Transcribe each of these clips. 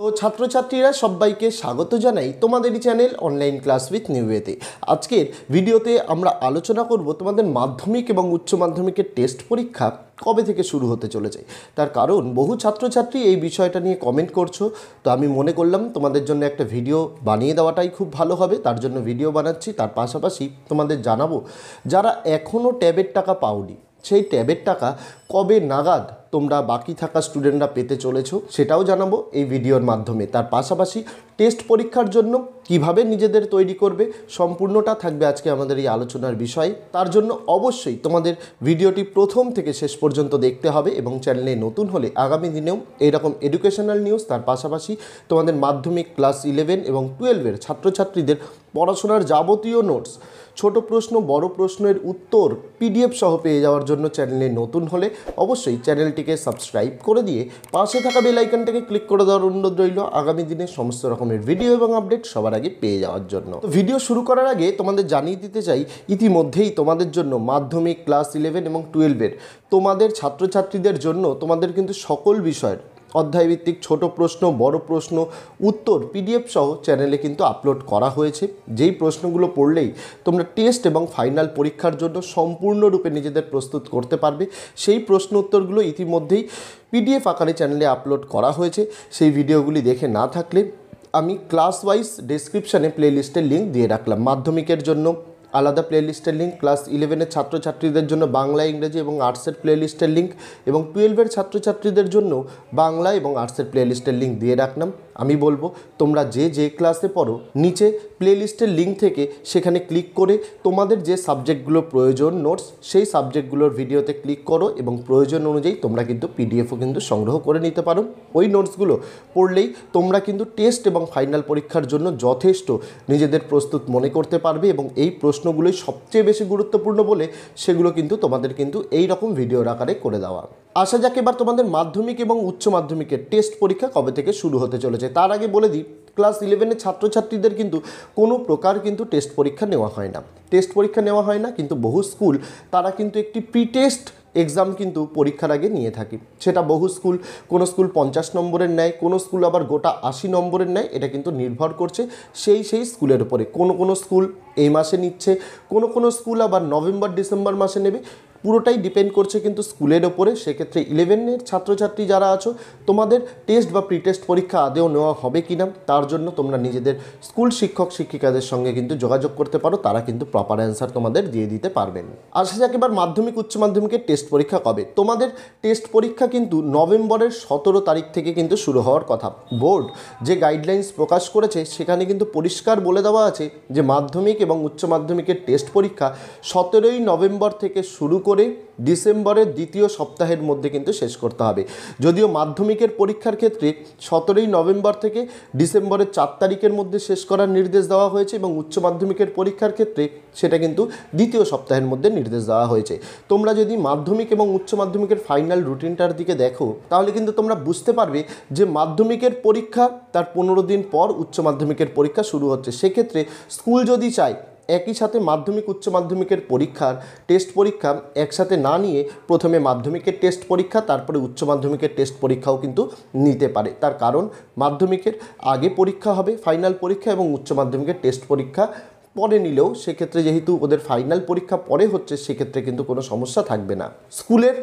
তো ছাত্রছাত্রীরা সবাইকে স্বাগত জানাই তোমাদেরই চ্যানেল অনলাইন ক্লাস উইথ নিউওয়েতে আজকের ভিডিওতে আমরা আলোচনা করব তোমাদের মাধ্যমিক এবং উচ্চ মাধ্যমিকের টেস্ট পরীক্ষা কবে থেকে শুরু হতে চলে যায় তার কারণ বহু ছাত্রছাত্রী এই বিষয়টা নিয়ে কমেন্ট করছো তো আমি মনে করলাম তোমাদের জন্য একটা ভিডিও বানিয়ে দেওয়াটাই খুব ভালো হবে তার জন্য ভিডিও বানাচ্ছি তার পাশাপাশি তোমাদের জানাবো যারা এখনও ট্যাবের টাকা পাওনি সেই ট্যাবের টাকা কবে নাগাদ তোমরা বাকি থাকা স্টুডেন্টরা পেতে চলেছ সেটাও জানাবো এই ভিডিওর মাধ্যমে তার পাশাপাশি টেস্ট পরীক্ষার জন্য কিভাবে নিজেদের তৈরি করবে সম্পূর্ণটা থাকবে আজকে আমাদের এই আলোচনার বিষয় তার জন্য অবশ্যই তোমাদের ভিডিওটি প্রথম থেকে শেষ পর্যন্ত দেখতে হবে এবং চ্যানেলে নতুন হলে আগামী দিনেও এইরকম এডুকেশনাল নিউজ তার পাশাপাশি তোমাদের মাধ্যমিক ক্লাস ইলেভেন এবং টুয়েলভের ছাত্রছাত্রীদের পড়াশোনার যাবতীয় নোটস ছোট প্রশ্ন বড় প্রশ্নের উত্তর পিডিএফ সহ পেয়ে যাওয়ার জন্য চ্যানেলে নতুন হলে অবশ্যই চ্যানেলটিকে সাবস্ক্রাইব করে দিয়ে পাশে থাকা বেল আইকনটাকে ক্লিক করে দেওয়ার অনুরোধ রইল আগামী দিনে সমস্ত রকমের ভিডিও এবং আপডেট সবার আগে পেয়ে যাওয়ার জন্য ভিডিও শুরু করার আগে তোমাদের জানিয়ে দিতে চাই ইতিমধ্যেই তোমাদের জন্য মাধ্যমিক ক্লাস ইলেভেন এবং টুয়েলভের তোমাদের ছাত্রছাত্রীদের জন্য তোমাদের কিন্তু সকল বিষয়ের অধ্যায়ভিত্তিক ছোট প্রশ্ন বড় প্রশ্ন উত্তর পিডিএফ সহ চ্যানেলে কিন্তু আপলোড করা হয়েছে যেই প্রশ্নগুলো পড়লেই তোমরা টেস্ট এবং ফাইনাল পরীক্ষার জন্য সম্পূর্ণরূপে নিজেদের প্রস্তুত করতে পারবে সেই প্রশ্ন উত্তরগুলো ইতিমধ্যেই পিডিএফ আকারে চ্যানেলে আপলোড করা হয়েছে সেই ভিডিওগুলি দেখে না থাকলে আমি ক্লাস ওয়াইজ ডিসক্রিপশানে প্লেলিস্টের লিঙ্ক দিয়ে রাখলাম মাধ্যমিকের জন্য আলাদা প্লেলিস্টের লিঙ্ক ক্লাস ইলেভেনের ছাত্রছাত্রীদের জন্য বাংলা ইংরেজি এবং আর্টসের প্লেলিস্টের লিঙ্ক এবং টুয়েলভের ছাত্রছাত্রীদের জন্য বাংলা এবং আর্টসের প্লেলিস্টের লিঙ্ক দিয়ে রাখলাম আমি বলবো তোমরা যে যে ক্লাসে পড়ো নিচে প্লেলিস্টের লিঙ্ক থেকে সেখানে ক্লিক করে তোমাদের যে সাবজেক্টগুলো প্রয়োজন নোটস সেই সাবজেক্টগুলোর ভিডিওতে ক্লিক করো এবং প্রয়োজন অনুযায়ী তোমরা কিন্তু পিডিএফও কিন্তু সংগ্রহ করে নিতে পারো ওই নোটসগুলো পড়লেই তোমরা কিন্তু টেস্ট এবং ফাইনাল পরীক্ষার জন্য যথেষ্ট নিজেদের প্রস্তুত মনে করতে পারবে এবং এই প্রশ্ন প্রশ্নগুলোই সবচেয়ে বেশি গুরুত্বপূর্ণ বলে সেগুলো কিন্তু তোমাদের কিন্তু এই রকম ভিডিওর আকারে করে দেওয়া আসা যাক এবার তোমাদের মাধ্যমিক এবং উচ্চ মাধ্যমিকের টেস্ট পরীক্ষা কবে থেকে শুরু হতে চলেছে তার আগে বলে দিই ক্লাস ইলেভেনের ছাত্রছাত্রীদের কিন্তু কোনো প্রকার কিন্তু টেস্ট পরীক্ষা নেওয়া হয় না টেস্ট পরীক্ষা নেওয়া হয় না কিন্তু বহু স্কুল তারা কিন্তু একটি প্রি টেস্ট এক্সাম কিন্তু পরীক্ষার আগে নিয়ে থাকি সেটা বহু স্কুল কোনো স্কুল পঞ্চাশ নম্বরের নেয় কোনো স্কুল আবার গোটা আশি নম্বরের নেয় এটা কিন্তু নির্ভর করছে সেই সেই স্কুলের উপরে কোনো কোনো স্কুল এই মাসে নিচ্ছে কোনো কোনো স্কুল আবার নভেম্বর ডিসেম্বর মাসে নেবে পুরোটাই ডিপেন্ড করছে কিন্তু স্কুলের ওপরে সেক্ষেত্রে ইলেভেনের ছাত্রছাত্রী যারা আছো তোমাদের টেস্ট বা প্রি টেস্ট পরীক্ষা আদেও নেওয়া হবে কি না তার জন্য তোমরা নিজেদের স্কুল শিক্ষক শিক্ষিকাদের সঙ্গে কিন্তু যোগাযোগ করতে পারো তারা কিন্তু প্রপার অ্যান্সার তোমাদের দিয়ে দিতে পারবেন আসা যাক এবার মাধ্যমিক উচ্চ মাধ্যমিকের টেস্ট পরীক্ষা কবে তোমাদের টেস্ট পরীক্ষা কিন্তু নভেম্বরের সতেরো তারিখ থেকে কিন্তু শুরু হওয়ার কথা বোর্ড যে গাইডলাইন্স প্রকাশ করেছে সেখানে কিন্তু পরিষ্কার বলে দেওয়া আছে যে মাধ্যমিক এবং উচ্চ মাধ্যমিকের টেস্ট পরীক্ষা সতেরোই নভেম্বর থেকে শুরু করে করে ডিসেম্বরের দ্বিতীয় সপ্তাহের মধ্যে কিন্তু শেষ করতে হবে যদিও মাধ্যমিকের পরীক্ষার ক্ষেত্রে সতেরোই নভেম্বর থেকে ডিসেম্বরের চার তারিখের মধ্যে শেষ করার নির্দেশ দেওয়া হয়েছে এবং উচ্চ মাধ্যমিকের পরীক্ষার ক্ষেত্রে সেটা কিন্তু দ্বিতীয় সপ্তাহের মধ্যে নির্দেশ দেওয়া হয়েছে তোমরা যদি মাধ্যমিক এবং উচ্চ মাধ্যমিকের ফাইনাল রুটিনটার দিকে দেখো তাহলে কিন্তু তোমরা বুঝতে পারবে যে মাধ্যমিকের পরীক্ষা তার পনেরো দিন পর উচ্চ মাধ্যমিকের পরীক্ষা শুরু হচ্ছে সেক্ষেত্রে স্কুল যদি চায় একই সাথে মাধ্যমিক উচ্চ মাধ্যমিকের পরীক্ষার টেস্ট পরীক্ষা একসাথে না নিয়ে প্রথমে মাধ্যমিকের টেস্ট পরীক্ষা তারপরে উচ্চ মাধ্যমিকের টেস্ট পরীক্ষাও কিন্তু নিতে পারে তার কারণ মাধ্যমিকের আগে পরীক্ষা হবে ফাইনাল পরীক্ষা এবং উচ্চ মাধ্যমিকের টেস্ট পরীক্ষা পরে নিলেও সেক্ষেত্রে যেহেতু ওদের ফাইনাল পরীক্ষা পরে হচ্ছে সেক্ষেত্রে কিন্তু কোনো সমস্যা থাকবে না স্কুলের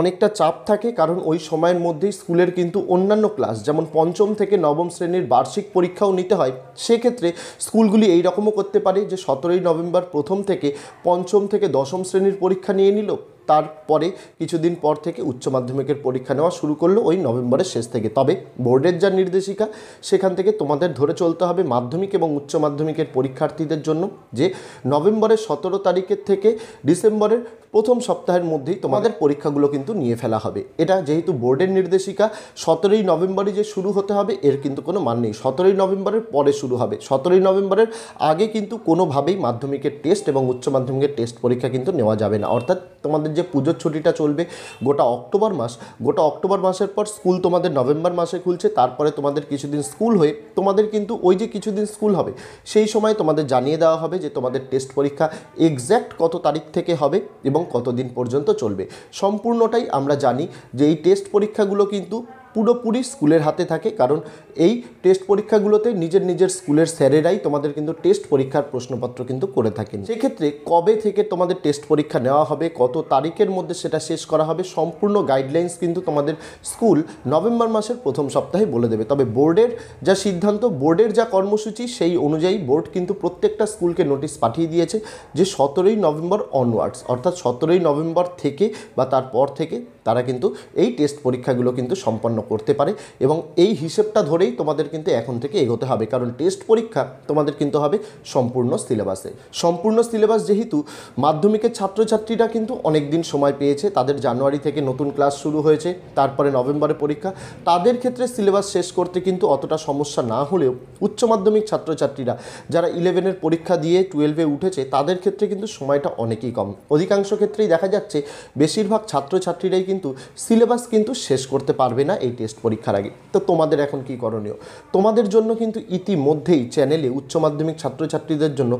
অনেকটা চাপ থাকে কারণ ওই সময়ের মধ্যেই স্কুলের কিন্তু অন্যান্য ক্লাস যেমন পঞ্চম থেকে নবম শ্রেণীর বার্ষিক পরীক্ষাও নিতে হয় সেক্ষেত্রে স্কুলগুলি এই রকমও করতে পারে যে সতেরোই নভেম্বর প্রথম থেকে পঞ্চম থেকে দশম শ্রেণীর পরীক্ষা নিয়ে নিল তারপরে কিছুদিন পর থেকে উচ্চ মাধ্যমিকের পরীক্ষা নেওয়া শুরু করলো ওই নভেম্বরের শেষ থেকে তবে বোর্ডের যা নির্দেশিকা সেখান থেকে তোমাদের ধরে চলতে হবে মাধ্যমিক এবং উচ্চ মাধ্যমিকের পরীক্ষার্থীদের জন্য যে নভেম্বরের সতেরো তারিখের থেকে ডিসেম্বরের প্রথম সপ্তাহের মধ্যেই তোমাদের পরীক্ষাগুলো কিন্তু নিয়ে ফেলা হবে এটা যেহেতু বোর্ডের নির্দেশিকা সতেরোই নভেম্বরে যে শুরু হতে হবে এর কিন্তু কোনো মান নেই সতেরোই নভেম্বরের পরে শুরু হবে সতেরোই নভেম্বরের আগে কিন্তু কোনোভাবেই মাধ্যমিকের টেস্ট এবং উচ্চ মাধ্যমিকের টেস্ট পরীক্ষা কিন্তু নেওয়া যাবে না অর্থাৎ তোমাদের যে পুজোর ছুটিটা চলবে গোটা অক্টোবর মাস গোটা অক্টোবর মাসের পর স্কুল তোমাদের নভেম্বর মাসে খুলছে তারপরে তোমাদের কিছুদিন স্কুল হয়ে তোমাদের কিন্তু ওই যে কিছুদিন স্কুল হবে সেই সময় তোমাদের জানিয়ে দেওয়া হবে যে তোমাদের টেস্ট পরীক্ষা এক্স্যাক্ট কত তারিখ থেকে হবে এবং কতদিন পর্যন্ত চলবে সম্পূর্ণটাই আমরা জানি যে এই টেস্ট পরীক্ষাগুলো কিন্তু পুরোপুরি স্কুলের হাতে থাকে কারণ এই টেস্ট পরীক্ষাগুলোতে নিজের নিজের স্কুলের স্যারেরাই তোমাদের কিন্তু টেস্ট পরীক্ষার প্রশ্নপত্র কিন্তু করে থাকেন সেক্ষেত্রে কবে থেকে তোমাদের টেস্ট পরীক্ষা নেওয়া হবে কত তারিখের মধ্যে সেটা শেষ করা হবে সম্পূর্ণ গাইডলাইন্স কিন্তু তোমাদের স্কুল নভেম্বর মাসের প্রথম সপ্তাহে বলে দেবে তবে বোর্ডের যা সিদ্ধান্ত বোর্ডের যা কর্মসূচি সেই অনুযায়ী বোর্ড কিন্তু প্রত্যেকটা স্কুলকে নোটিশ পাঠিয়ে দিয়েছে যে সতেরোই নভেম্বর অনওয়ার্ডস অর্থাৎ সতেরোই নভেম্বর থেকে বা তারপর থেকে তারা কিন্তু এই টেস্ট পরীক্ষাগুলো কিন্তু সম্পন্ন করতে পারে এবং এই হিসেবটা ধরেই তোমাদের কিন্তু এখন থেকে এগোতে হবে কারণ টেস্ট পরীক্ষা তোমাদের কিন্তু হবে সম্পূর্ণ সিলেবাসে সম্পূর্ণ সিলেবাস যেহেতু মাধ্যমিকের ছাত্রছাত্রীরা কিন্তু অনেক দিন সময় পেয়েছে তাদের জানুয়ারি থেকে নতুন ক্লাস শুরু হয়েছে তারপরে নভেম্বরে পরীক্ষা তাদের ক্ষেত্রে সিলেবাস শেষ করতে কিন্তু অতটা সমস্যা না হলেও উচ্চ মাধ্যমিক ছাত্রছাত্রীরা যারা ইলেভেনের পরীক্ষা দিয়ে টুয়েলভে উঠেছে তাদের ক্ষেত্রে কিন্তু সময়টা অনেকই কম অধিকাংশ ক্ষেত্রেই দেখা যাচ্ছে বেশিরভাগ ছাত্রছাত্রীরাই কিন্তু কিন্তু সিলেবাস কিন্তু শেষ করতে পারবে না এই টেস্ট পরীক্ষার আগে তো তোমাদের এখন কি করণীয় তোমাদের জন্য কিন্তু ইতিমধ্যেই চ্যানেলে উচ্চ মাধ্যমিক ছাত্রছাত্রীদের জন্য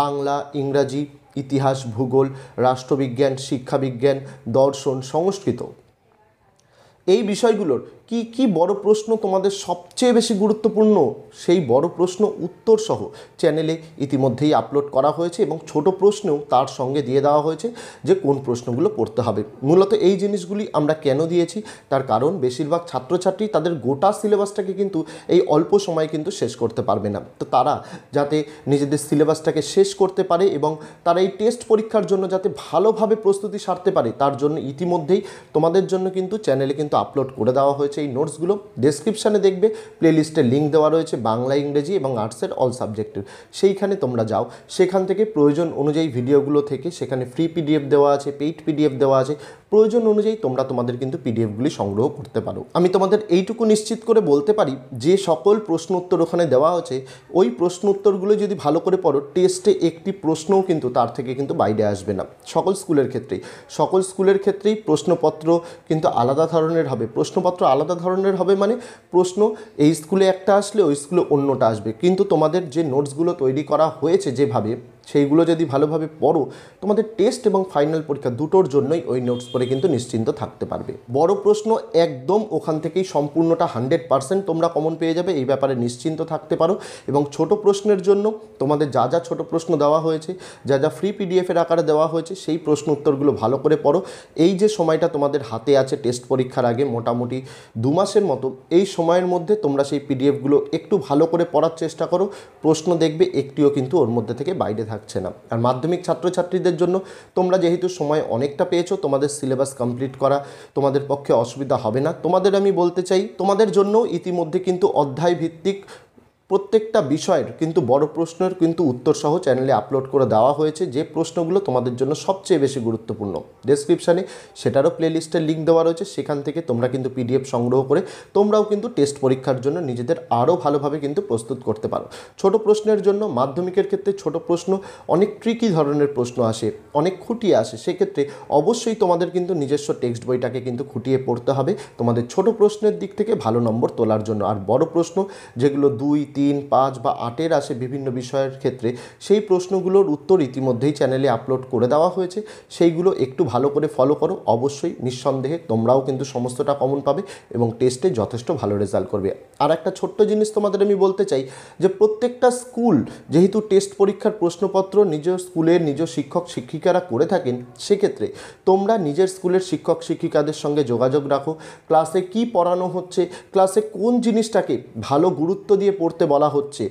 বাংলা ইংরাজি ইতিহাস ভূগোল রাষ্ট্রবিজ্ঞান শিক্ষাবিজ্ঞান দর্শন সংস্কৃত এই বিষয়গুলোর কি কি বড় প্রশ্ন তোমাদের সবচেয়ে বেশি গুরুত্বপূর্ণ সেই বড় প্রশ্ন উত্তর সহ চ্যানেলে ইতিমধ্যেই আপলোড করা হয়েছে এবং ছোট প্রশ্নেও তার সঙ্গে দিয়ে দেওয়া হয়েছে যে কোন প্রশ্নগুলো পড়তে হবে মূলত এই জিনিসগুলি আমরা কেন দিয়েছি তার কারণ বেশিরভাগ ছাত্রছাত্রী তাদের গোটা সিলেবাসটাকে কিন্তু এই অল্প সময়ে কিন্তু শেষ করতে পারবে না তো তারা যাতে নিজেদের সিলেবাসটাকে শেষ করতে পারে এবং তারা এই টেস্ট পরীক্ষার জন্য যাতে ভালোভাবে প্রস্তুতি সারতে পারে তার জন্য ইতিমধ্যেই তোমাদের জন্য কিন্তু চ্যানেলে কিন্তু আপলোড করে দেওয়া হয়েছে রয়েছে এই নোটসগুলো ডেসক্রিপশানে দেখবে লিস্টে লিঙ্ক দেওয়া রয়েছে বাংলা ইংরেজি এবং আর্টসের অল সাবজেক্টের সেইখানে তোমরা যাও সেখান থেকে প্রয়োজন অনুযায়ী ভিডিওগুলো থেকে সেখানে ফ্রি পিডিএফ দেওয়া আছে পেইড পিডিএফ দেওয়া আছে প্রয়োজন অনুযায়ী তোমরা তোমাদের কিন্তু পিডিএফগুলি সংগ্রহ করতে পারো আমি তোমাদের এইটুকু নিশ্চিত করে বলতে পারি যে সকল প্রশ্ন উত্তর ওখানে দেওয়া হয়েছে ওই প্রশ্ন উত্তরগুলো যদি ভালো করে পড়ো টেস্টে একটি প্রশ্নও কিন্তু তার থেকে কিন্তু বাইরে আসবে না সকল স্কুলের ক্ষেত্রেই সকল স্কুলের ক্ষেত্রেই প্রশ্নপত্র কিন্তু আলাদা ধরনের হবে প্রশ্নপত্র আলাদা ধরনের হবে মানে প্রশ্ন এই স্কুলে একটা আসলে ওই স্কুলে অন্যটা আসবে কিন্তু তোমাদের যে নোটসগুলো তৈরি করা হয়েছে যেভাবে সেইগুলো যদি ভালোভাবে পড়ো তোমাদের টেস্ট এবং ফাইনাল পরীক্ষা দুটোর জন্যই ওই নোটস পরে কিন্তু নিশ্চিন্ত থাকতে পারবে বড় প্রশ্ন একদম ওখান থেকেই সম্পূর্ণটা হান্ড্রেড পার্সেন্ট তোমরা কমন পেয়ে যাবে এই ব্যাপারে নিশ্চিন্ত থাকতে পারো এবং ছোট প্রশ্নের জন্য তোমাদের যা যা ছোট প্রশ্ন দেওয়া হয়েছে যা যা ফ্রি পিডিএফের আকারে দেওয়া হয়েছে সেই প্রশ্ন উত্তরগুলো ভালো করে পড়ো এই যে সময়টা তোমাদের হাতে আছে টেস্ট পরীক্ষার আগে মোটামুটি দু মাসের মতো এই সময়ের মধ্যে তোমরা সেই পিডিএফগুলো একটু ভালো করে পড়ার চেষ্টা করো প্রশ্ন দেখবে একটিও কিন্তু ওর মধ্যে থেকে বাইরে থাকছে না আর মাধ্যমিক ছাত্রছাত্রীদের জন্য তোমরা যেহেতু সময় অনেকটা পেয়েছো তোমাদের সিলেবাস কমপ্লিট করা তোমাদের পক্ষে অসুবিধা হবে না তোমাদের আমি বলতে চাই তোমাদের জন্য ইতিমধ্যে কিন্তু অধ্যায় ভিত্তিক প্রত্যেকটা বিষয়ের কিন্তু বড় প্রশ্নের কিন্তু উত্তর সহ চ্যানেলে আপলোড করে দেওয়া হয়েছে যে প্রশ্নগুলো তোমাদের জন্য সবচেয়ে বেশি গুরুত্বপূর্ণ ডেসক্রিপশানে সেটারও প্লেলিস্টের লিঙ্ক দেওয়া রয়েছে সেখান থেকে তোমরা কিন্তু পিডিএফ সংগ্রহ করে তোমরাও কিন্তু টেস্ট পরীক্ষার জন্য নিজেদের আরও ভালোভাবে কিন্তু প্রস্তুত করতে পারো ছোট প্রশ্নের জন্য মাধ্যমিকের ক্ষেত্রে ছোট প্রশ্ন অনেক ট্রিকি ধরনের প্রশ্ন আসে অনেক খুঁটিয়ে আসে সেক্ষেত্রে অবশ্যই তোমাদের কিন্তু নিজস্ব টেক্সট বইটাকে কিন্তু খুঁটিয়ে পড়তে হবে তোমাদের ছোট প্রশ্নের দিক থেকে ভালো নম্বর তোলার জন্য আর বড় প্রশ্ন যেগুলো দুই তিন তিন পাঁচ বা আটের আসে বিভিন্ন বিষয়ের ক্ষেত্রে সেই প্রশ্নগুলোর উত্তর ইতিমধ্যেই চ্যানেলে আপলোড করে দেওয়া হয়েছে সেইগুলো একটু ভালো করে ফলো করো অবশ্যই নিঃসন্দেহে তোমরাও কিন্তু সমস্তটা কমন পাবে এবং টেস্টে যথেষ্ট ভালো রেজাল্ট করবে আর একটা ছোট্ট জিনিস তোমাদের আমি বলতে চাই যে প্রত্যেকটা স্কুল যেহেতু টেস্ট পরীক্ষার প্রশ্নপত্র নিজ স্কুলের নিজ শিক্ষক শিক্ষিকারা করে থাকেন সেক্ষেত্রে তোমরা নিজের স্কুলের শিক্ষক শিক্ষিকাদের সঙ্গে যোগাযোগ রাখো ক্লাসে কি পড়ানো হচ্ছে ক্লাসে কোন জিনিসটাকে ভালো গুরুত্ব দিয়ে পড়তে বলা হচ্ছে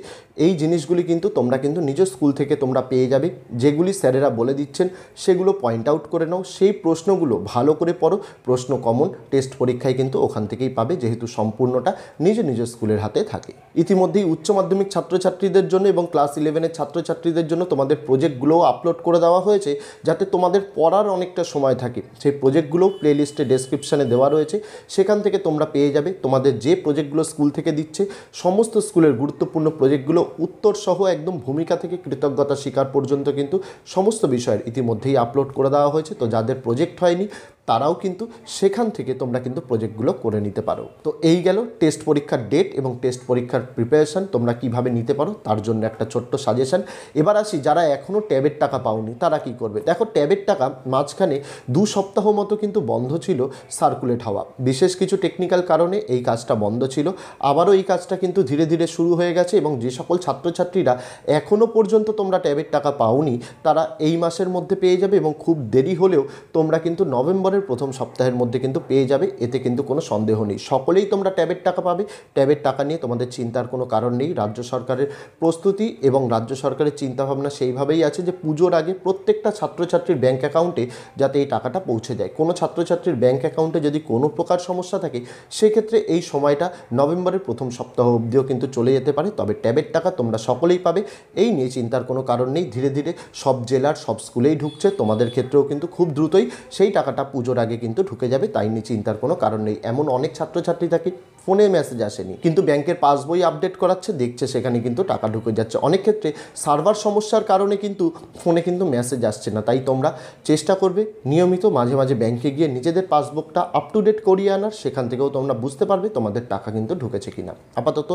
এই জিনিসগুলি কিন্তু তোমরা কিন্তু নিজের স্কুল থেকে তোমরা পেয়ে যাবে যেগুলি স্যারেরা বলে দিচ্ছেন সেগুলো পয়েন্ট আউট করে নাও সেই প্রশ্নগুলো ভালো করে পড়ো প্রশ্ন কমন টেস্ট পরীক্ষায় কিন্তু ওখান থেকেই পাবে যেহেতু সম্পূর্ণটা নিজ নিজ স্কুলের হাতে থাকে ইতিমধ্যেই উচ্চ মাধ্যমিক ছাত্রছাত্রীদের জন্য এবং ক্লাস ইলেভেনের ছাত্রছাত্রীদের জন্য তোমাদের প্রজেক্টগুলোও আপলোড করে দেওয়া হয়েছে যাতে তোমাদের পড়ার অনেকটা সময় থাকে সেই প্রজেক্টগুলো প্লেলিস্টে ডেসক্রিপশানে দেওয়া রয়েছে সেখান থেকে তোমরা পেয়ে যাবে তোমাদের যে প্রজেক্টগুলো স্কুল থেকে দিচ্ছে সমস্ত স্কুলের গুরুত্বপূর্ণ প্রজেক্টগুলো উত্তর সহ একদম ভূমিকা থেকে কৃতজ্ঞতা স্বীকার পর্যন্ত কিন্তু সমস্ত বিষয়ের ইতিমধ্যেই আপলোড করে দেওয়া হয়েছে তো যাদের প্রজেক্ট হয়নি তারাও কিন্তু সেখান থেকে তোমরা কিন্তু প্রজেক্টগুলো করে নিতে পারো তো এই গেল টেস্ট পরীক্ষার ডেট এবং টেস্ট পরীক্ষার প্রিপারেশান তোমরা কিভাবে নিতে পারো তার জন্য একটা ছোট্ট সাজেশান এবার আসি যারা এখনও ট্যাবের টাকা পাওনি তারা কি করবে দেখো ট্যাবের টাকা মাঝখানে দু সপ্তাহ মতো কিন্তু বন্ধ ছিল সার্কুলেট হওয়া বিশেষ কিছু টেকনিক্যাল কারণে এই কাজটা বন্ধ ছিল আবারও এই কাজটা কিন্তু ধীরে ধীরে শুরু হয়ে গেছে এবং যে সকল ছাত্রছাত্রীরা এখনও পর্যন্ত তোমরা ট্যাবের টাকা পাওনি তারা এই মাসের মধ্যে পেয়ে যাবে এবং খুব দেরি হলেও তোমরা কিন্তু নভেম্বর ডিসেম্বরের প্রথম সপ্তাহের মধ্যে কিন্তু পেয়ে যাবে এতে কিন্তু কোনো সন্দেহ নেই সকলেই তোমরা ট্যাবের টাকা পাবে ট্যাবের টাকা নিয়ে তোমাদের চিন্তার কোনো কারণ নেই রাজ্য সরকারের প্রস্তুতি এবং রাজ্য সরকারের চিন্তাভাবনা সেইভাবেই আছে যে পুজোর আগে প্রত্যেকটা ছাত্রছাত্রীর ব্যাঙ্ক অ্যাকাউন্টে যাতে এই টাকাটা পৌঁছে যায় কোনো ছাত্রছাত্রীর ব্যাঙ্ক অ্যাকাউন্টে যদি কোনো প্রকার সমস্যা থাকে সেক্ষেত্রে এই সময়টা নভেম্বরের প্রথম সপ্তাহ অবধিও কিন্তু চলে যেতে পারে তবে ট্যাবের টাকা তোমরা সকলেই পাবে এই নিয়ে চিন্তার কোনো কারণ নেই ধীরে ধীরে সব জেলার সব স্কুলেই ঢুকছে তোমাদের ক্ষেত্রেও কিন্তু খুব দ্রুতই সেই টাকাটা পুজোর আগে কিন্তু ঢুকে যাবে তাই নিয়ে চিন্তার কোনো কারণ নেই এমন অনেক ছাত্রছাত্রী থাকে ফোনে মেসেজ আসেনি কিন্তু ব্যাংকের পাসবই আপডেট করাচ্ছে দেখছে সেখানে কিন্তু টাকা ঢুকে যাচ্ছে অনেক ক্ষেত্রে সার্ভার সমস্যার কারণে কিন্তু ফোনে কিন্তু মেসেজ আসছে না তাই তোমরা চেষ্টা করবে নিয়মিত মাঝে মাঝে ব্যাংকে গিয়ে নিজেদের পাসবুকটা আপ টু ডেট করিয়ে আনার সেখান থেকেও তোমরা বুঝতে পারবে তোমাদের টাকা কিন্তু ঢুকেছে কিনা আপাতত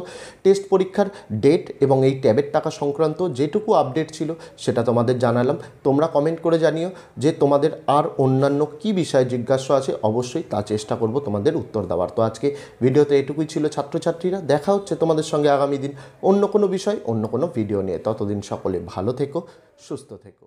টেস্ট পরীক্ষার ডেট এবং এই ট্যাবের টাকা সংক্রান্ত যেটুকু আপডেট ছিল সেটা তোমাদের জানালাম তোমরা কমেন্ট করে জানিও যে তোমাদের আর অন্যান্য কি বিষয়ে জিজ্ঞাসা আছে অবশ্যই তা চেষ্টা করব তোমাদের উত্তর দেওয়ার তো আজকে ভিডিওতে এটুকুই ছিল ছাত্রছাত্রীরা দেখা হচ্ছে তোমাদের সঙ্গে আগামী দিন অন্য কোনো বিষয় অন্য কোনো ভিডিও নিয়ে ততদিন সকলে ভালো থেকো সুস্থ থেকো